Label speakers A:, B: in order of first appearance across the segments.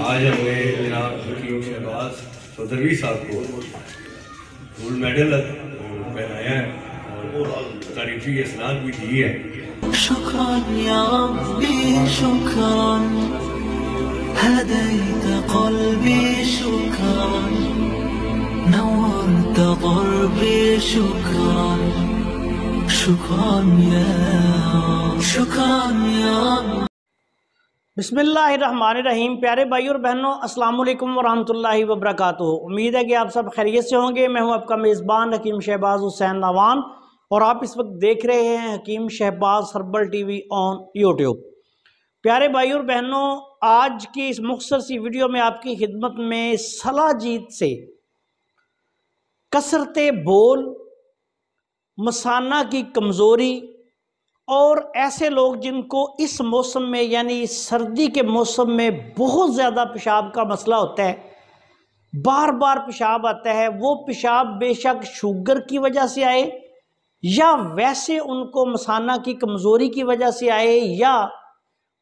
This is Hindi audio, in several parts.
A: आज हमें जनाब हकीम शहबाज चौधरी साहब को गोल्ड मेडल पहनाया है और तारीफी इसनाद भी दी है शुक्र या रबी शुक्र هديت قلبي شكرا نورت ضربي شكرا شكرا يا شكرا يا رب बिसमीम प्यारे भाई और बहनों अस्सलाम वालेकुम वबरक उम्मीद है कि आप सब खैरियत से होंगे मैं हूं आपका मेज़बान हकीम शहबाज हुसैन नवान और आप इस वक्त देख रहे हैं Hakim Shahbaz herbal TV on YouTube प्यारे भाई और बहनों आज की इस मुख्तर सी वीडियो में आपकी खिदमत में सलाजीत से कसरत बोल मसाना की कमज़ोरी और ऐसे लोग जिनको इस मौसम में यानी सर्दी के मौसम में बहुत ज़्यादा पेशाब का मसला होता है बार बार पेशाब आता है वो पेशाब बेशक शुगर की वजह से आए या वैसे उनको मसाना की कमज़ोरी की वजह से आए या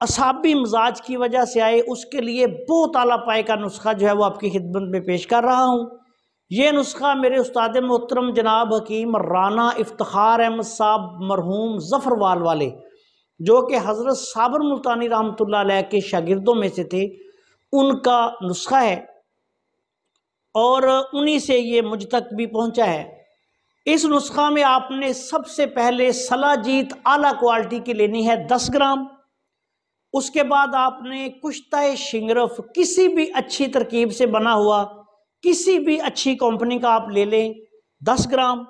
A: असाबी मिजाज की वजह से आए उसके लिए बहुत आला पाए का नुस्खा जो है वो आपकी खिदमत में पेश कर रहा हूँ ये नुस्खा मेरे उस्ताद मोहतरम जनाब हकीम राना इफ्तार अहमद साहब मरहूम जफ़रवाल वाले जो कि हज़रत साबर मुल्तानी रहमत के शागिदों में से थे उनका नुस्खा है और उन्हीं से ये मुझ तक भी पहुँचा है इस नुस्खा में आपने सबसे पहले सलाजीत आला क्वालिटी की लेनी है दस ग्राम उसके बाद आपने कुश्ता शिंगरफ किसी भी अच्छी तरकीब से बना हुआ किसी भी अच्छी कंपनी का आप ले लें दस ग्राम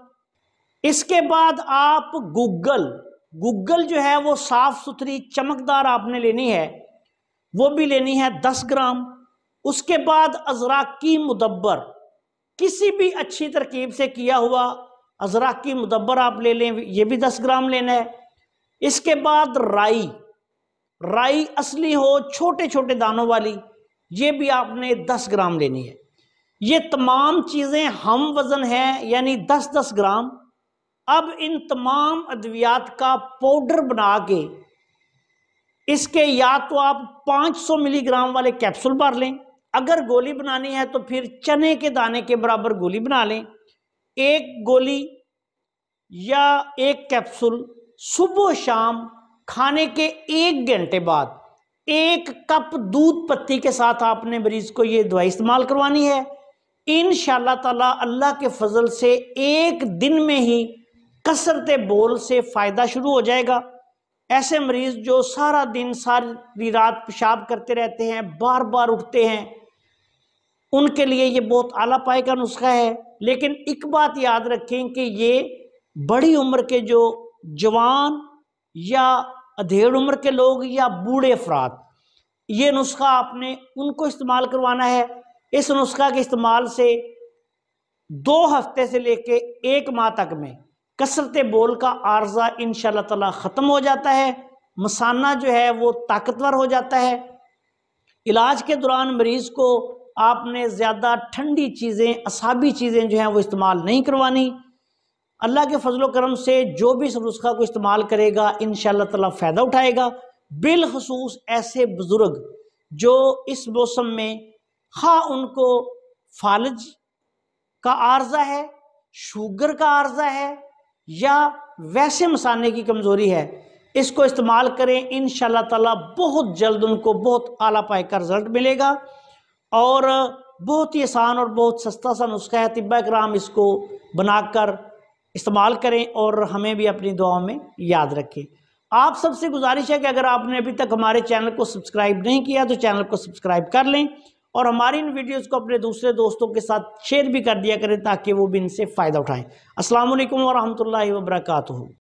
A: इसके बाद आप गूगल गूगल जो है वो साफ़ सुथरी चमकदार आपने लेनी है वो भी लेनी है दस ग्राम उसके बाद अजराकी मुदब्बर किसी भी अच्छी तरकीब से किया हुआ अजराकी मुदब्बर आप ले लें ये भी दस ग्राम लेना है इसके बाद राई राई असली हो छोटे छोटे दानों वाली ये भी आपने दस ग्राम लेनी है ये तमाम चीज़ें हम वज़न हैं यानी दस दस ग्राम अब इन तमाम अद्वियात का पाउडर बना के इसके या तो आप 500 मिलीग्राम वाले कैप्सूल भर लें अगर गोली बनानी है तो फिर चने के दाने के बराबर गोली बना लें एक गोली या एक कैप्सूल सुबह शाम खाने के एक घंटे बाद एक कप दूध पत्ती के साथ आपने मरीज को ये दवाई इस्तेमाल करवानी है इन ताला अल्लाह के फजल से एक दिन में ही कसरत बोल से फ़ायदा शुरू हो जाएगा ऐसे मरीज़ जो सारा दिन सारी रात पेशाब करते रहते हैं बार बार उठते हैं उनके लिए ये बहुत आला पाए का नुस्खा है लेकिन एक बात याद रखें कि ये बड़ी उम्र के जो जवान या अधेड़ उम्र के लोग या बूढ़े अफराद ये नुस्खा आपने उनको इस्तेमाल करवाना है इस नुस्खा के इस्तेमाल से दो हफ्ते से लेके एक माह तक में कसरत बोल का आर्जा इन ताला ख़त्म हो जाता है मसाना जो है वो ताकतवर हो जाता है इलाज के दौरान मरीज़ को आपने ज़्यादा ठंडी चीज़ें असाबी चीज़ें जो हैं वो इस्तेमाल नहीं करवानी अल्लाह के फजल करम से जो भी इस नुस्खा को इस्तेमाल करेगा इन ताला फ़ायदा उठाएगा बिलखसूस ऐसे बुज़ुर्ग जो इस मौसम में हाँ उनको फालज का आर्जा है शुगर का आर्जा है या वैसे मसाने की कमज़ोरी है इसको इस्तेमाल करें इन ताला बहुत जल्द उनको बहुत आला पाए का रिज़ल्ट मिलेगा और बहुत ही आसान और बहुत सस्ता सा नुस्खा है तिब्बा कराम इसको बनाकर इस्तेमाल करें और हमें भी अपनी दुआओं में याद रखें आप सबसे गुजारिश है कि अगर आपने अभी तक हमारे चैनल को सब्सक्राइब नहीं किया तो चैनल को सब्सक्राइब कर लें और हमारी इन वीडियोस को अपने दूसरे दोस्तों के साथ शेयर भी कर दिया करें ताकि वो भी इनसे फ़ायदा उठाएं असलम वरहमल वर्का